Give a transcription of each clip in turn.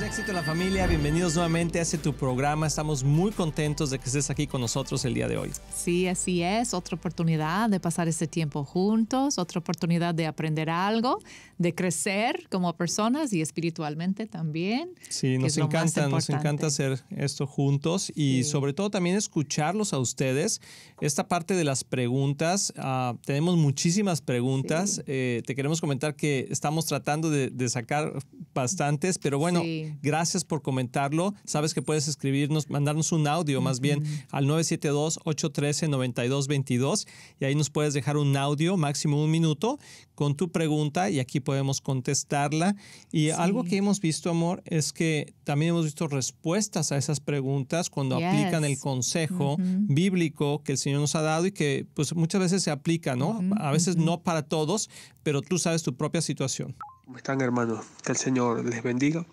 Éxito la Familia, bienvenidos nuevamente a este tu programa. Estamos muy contentos de que estés aquí con nosotros el día de hoy. Sí, así es. Otra oportunidad de pasar este tiempo juntos, otra oportunidad de aprender algo, de crecer como personas y espiritualmente también. Sí, nos encanta, nos encanta hacer esto juntos y sobre todo también escucharlos a ustedes. Esta parte de las preguntas, ah, tenemos muchísimas preguntas. Eh, te queremos comentar que estamos tratando de, de sacar bastantes, pero bueno, sí Gracias por comentarlo. Sabes que puedes escribirnos, mandarnos un audio más bien al 972-813-9222 y ahí nos puedes dejar un audio, máximo un minuto, con tu pregunta y aquí podemos contestarla. Y algo que hemos visto, amor, es que también hemos visto respuestas a esas preguntas cuando aplican el consejo bíblico que el Señor nos ha dado y que pues muchas veces se aplica, ¿no? A veces no para todos, pero tú sabes tu propia situación. ¿Cómo están hermanos? Que el Señor les bendiga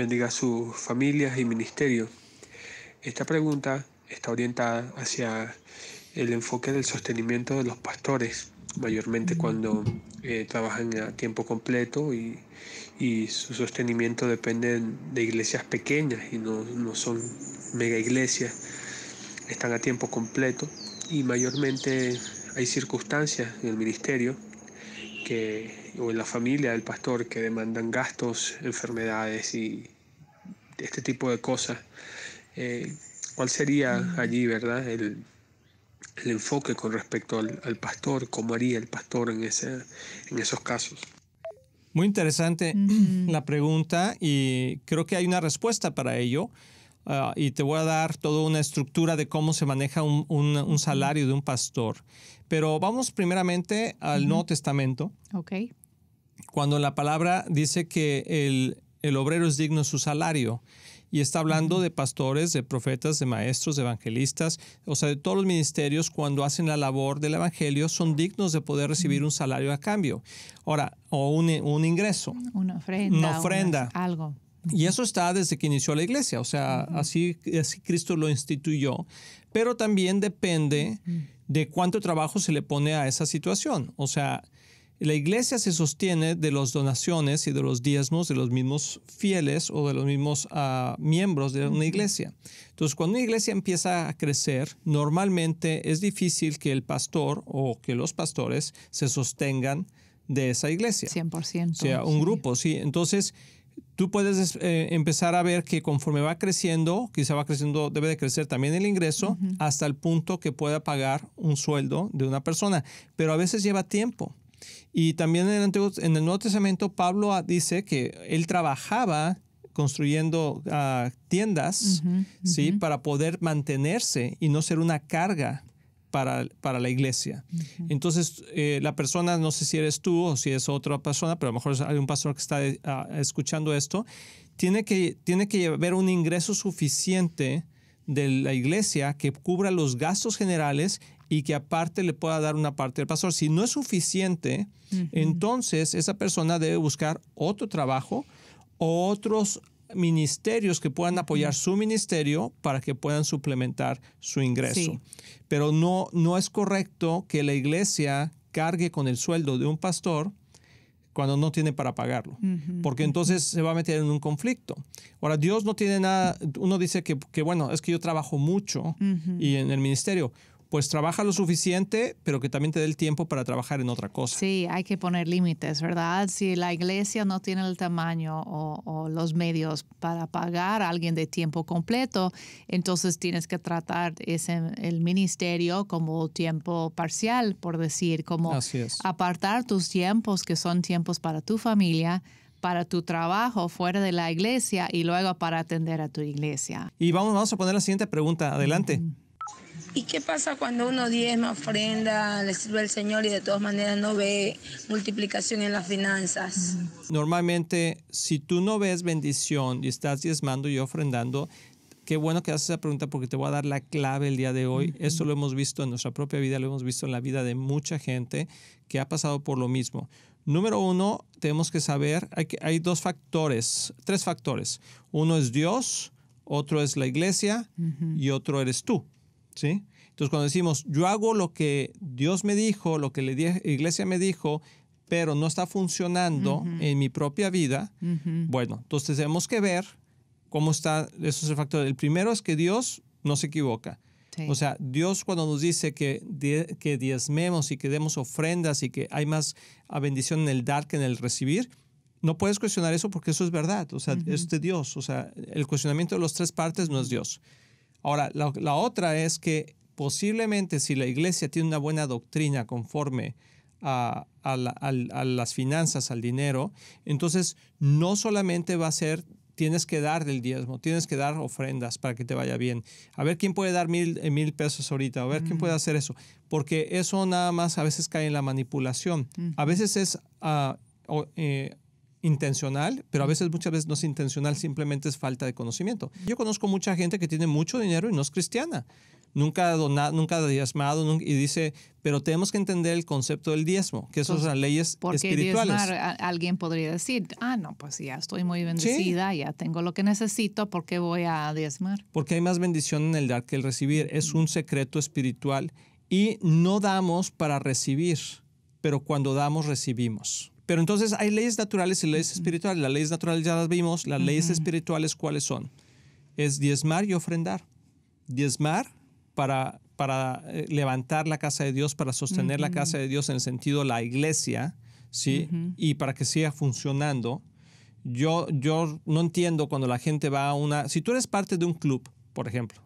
bendiga a sus familias y ministerio. Esta pregunta está orientada hacia el enfoque del sostenimiento de los pastores, mayormente cuando eh, trabajan a tiempo completo y, su sostenimiento depende de iglesias pequeñas y no, no son mega iglesias, están a tiempo completo y mayormente hay circunstancias en el ministerio o en la familia del pastor que demandan gastos, enfermedades y este tipo de cosas. Eh, ¿Cuál sería allí, verdad, el, enfoque con respecto al, pastor? ¿Cómo haría el pastor en, ese, en esos casos? Muy interesante la pregunta y creo que hay una respuesta para ello. Ah, y te voy a dar toda una estructura de cómo se maneja un, salario de un pastor. Pero vamos primeramente al Nuevo Testamento. Ok. Cuando la palabra dice que el, obrero es digno de su salario. Y está hablando de pastores, de profetas, de maestros, de evangelistas, o sea, de todos los ministerios cuando hacen la labor del evangelio son dignos de poder recibir un salario a cambio. Ahora, o un, ingreso. Una ofrenda. Una ofrenda. algo. Y eso está desde que inició la iglesia, o sea, así, así Cristo lo instituyó, pero también depende de cuánto trabajo se le pone a esa situación. O sea, la iglesia se sostiene de las donaciones y de los diezmos de los mismos fieles o de los mismos ah, miembros de una iglesia. Entonces, cuando una iglesia empieza a crecer, normalmente es difícil que el pastor o que los pastores se sostengan de esa iglesia. 100%. O sea, un grupo, sí. Entonces, tú puedes eh, empezar a ver que conforme va creciendo, quizá va creciendo, debe de crecer también el ingreso hasta el punto que pueda pagar un sueldo de una persona, pero a veces lleva tiempo. Y también en el, en el Nuevo Testamento Pablo ah, dice que él trabajaba construyendo ah, tiendas, ¿sí? Para poder mantenerse y no ser una carga para, la iglesia. Entonces, eh, la persona, no sé si eres tú o si es otra persona, pero a lo mejor hay un pastor que está ah, escuchando esto, tiene que, tiene que haber un ingreso suficiente de la iglesia que cubra los gastos generales y que aparte le pueda dar una parte al pastor. Si no es suficiente, entonces esa persona debe buscar otro trabajo, o otros ministerios que puedan apoyar su ministerio para que puedan suplementar su ingreso. Pero no, no es correcto que la iglesia cargue con el sueldo de un pastor cuando no tiene para pagarlo, porque entonces se va a meter en un conflicto. Ahora, Dios no tiene nada, uno dice que, bueno, es que yo trabajo mucho y en el ministerio pues trabaja lo suficiente, pero que también te dé el tiempo para trabajar en otra cosa. Sí, hay que poner límites, ¿verdad? Si la iglesia no tiene el tamaño o, los medios para pagar a alguien de tiempo completo, entonces tienes que tratar ese, el ministerio como tiempo parcial, por decir, como apartar tus tiempos, que son tiempos para tu familia, para tu trabajo fuera de la iglesia y luego para atender a tu iglesia. Y vamos, vamos a poner la siguiente pregunta. Adelante. ¿Y qué pasa cuando uno diezma, ofrenda, le sirve al Señor y de todas maneras no ve multiplicación en las finanzas? Normalmente, si tú no ves bendición y estás diezmando y ofrendando, qué bueno que haces esa pregunta porque te voy a dar la clave el día de hoy. Esto lo hemos visto en nuestra propia vida, lo hemos visto en la vida de mucha gente que ha pasado por lo mismo. Número uno, tenemos que saber, hay, hay dos factores, tres factores. Uno es Dios, otro es la iglesia y otro eres tú. Entonces cuando decimos, yo hago lo que Dios me dijo, lo que la iglesia me dijo, pero no está funcionando en mi propia vida, bueno, entonces tenemos que ver cómo está, eso es El factor. El primero es que Dios no se equivoca. O sea, Dios cuando nos dice que, que diezmemos y que demos ofrendas y que hay más bendición en el dar que en el recibir, no puedes cuestionar eso porque eso es verdad. O sea, es de Dios. O sea, el cuestionamiento de las tres partes no es Dios. Ahora, la, otra es que posiblemente si la iglesia tiene una buena doctrina conforme a, las finanzas, al dinero, entonces no solamente va a ser tienes que dar del diezmo, tienes que dar ofrendas para que te vaya bien. A ver quién puede dar mil, eh, mil pesos ahorita, a ver quién puede mm. hacer eso, porque eso nada más a veces cae en la manipulación. A veces es ah, eh, intencional, pero a veces muchas veces no es intencional, simplemente es falta de conocimiento. Yo conozco mucha gente que tiene mucho dinero y no es cristiana. Nunca donado, nunca diezmado y dice, pero tenemos que entender el concepto del diezmo, que esas son pues, las leyes porque Diezmar, alguien podría decir, ah, no, pues ya estoy muy bendecida, ya tengo lo que necesito, ¿por qué voy a diezmar? Porque hay más bendición en el dar que el recibir. Es un secreto espiritual y no damos para recibir, pero cuando damos, recibimos. Pero entonces hay leyes naturales y leyes espirituales. Las leyes naturales ya las vimos. Las leyes espirituales, ¿cuáles son? Es diezmar y ofrendar. Diezmar para, para eh, levantar la casa de Dios, para sostener la casa de Dios en el sentido la iglesia, ¿sí? Y para que siga funcionando. Yo, yo no entiendo cuando la gente va a una... Si tú eres parte de un club, por ejemplo,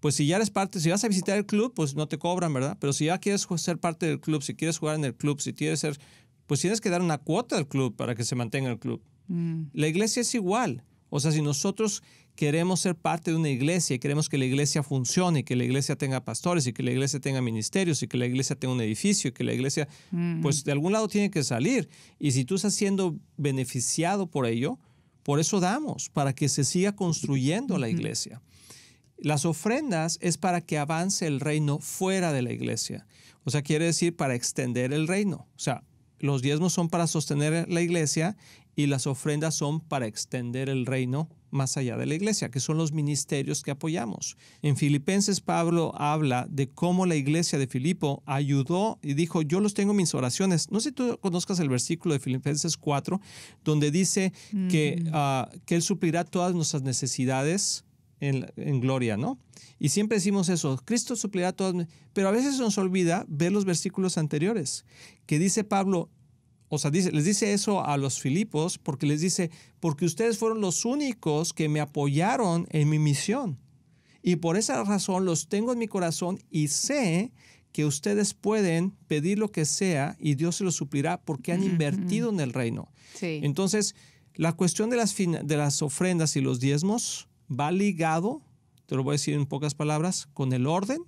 pues si ya eres parte, si vas a visitar el club, pues no te cobran, ¿verdad? Pero si ya quieres ser parte del club, si quieres jugar en el club, si quieres ser pues tienes que dar una cuota al club para que se mantenga el club. Mm. La iglesia es igual. O sea, si nosotros queremos ser parte de una iglesia y queremos que la iglesia funcione, y que la iglesia tenga pastores y que la iglesia tenga ministerios y que la iglesia tenga un edificio y que la iglesia, mm. pues de algún lado tiene que salir. Y si tú estás siendo beneficiado por ello, por eso damos, para que se siga construyendo la iglesia. Las ofrendas es para que avance el reino fuera de la iglesia. O sea, quiere decir para extender el reino. O sea, los diezmos son para sostener la iglesia y las ofrendas son para extender el reino más allá de la iglesia, que son los ministerios que apoyamos. En Filipenses Pablo habla de cómo la iglesia de Filipo ayudó y dijo, yo los tengo en mis oraciones. No sé si tú conozcas el versículo de Filipenses 4, donde dice mm. que, ah, que Él suplirá todas nuestras necesidades en, gloria, ¿no? Y siempre decimos eso, Cristo suplirá todas, pero a veces nos olvida ver los versículos anteriores, que dice Pablo, o sea, les dice eso a los filipos porque les dice, porque ustedes fueron los únicos que me apoyaron en mi misión. Y por esa razón los tengo en mi corazón y sé que ustedes pueden pedir lo que sea y Dios se lo suplirá porque han invertido en el reino. Entonces, la cuestión de las ofrendas y los diezmos va ligado, te lo voy a decir en pocas palabras, con el orden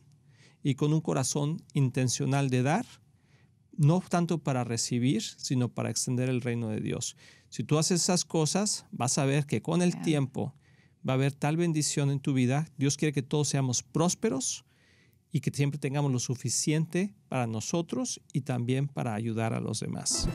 y con un corazón intencional de dar, no tanto para recibir, sino para extender el reino de Dios. Si tú haces esas cosas, vas a ver que con el tiempo va a haber tal bendición en tu vida. Dios quiere que todos seamos prósperos y que siempre tengamos lo suficiente para nosotros y también para ayudar a los demás.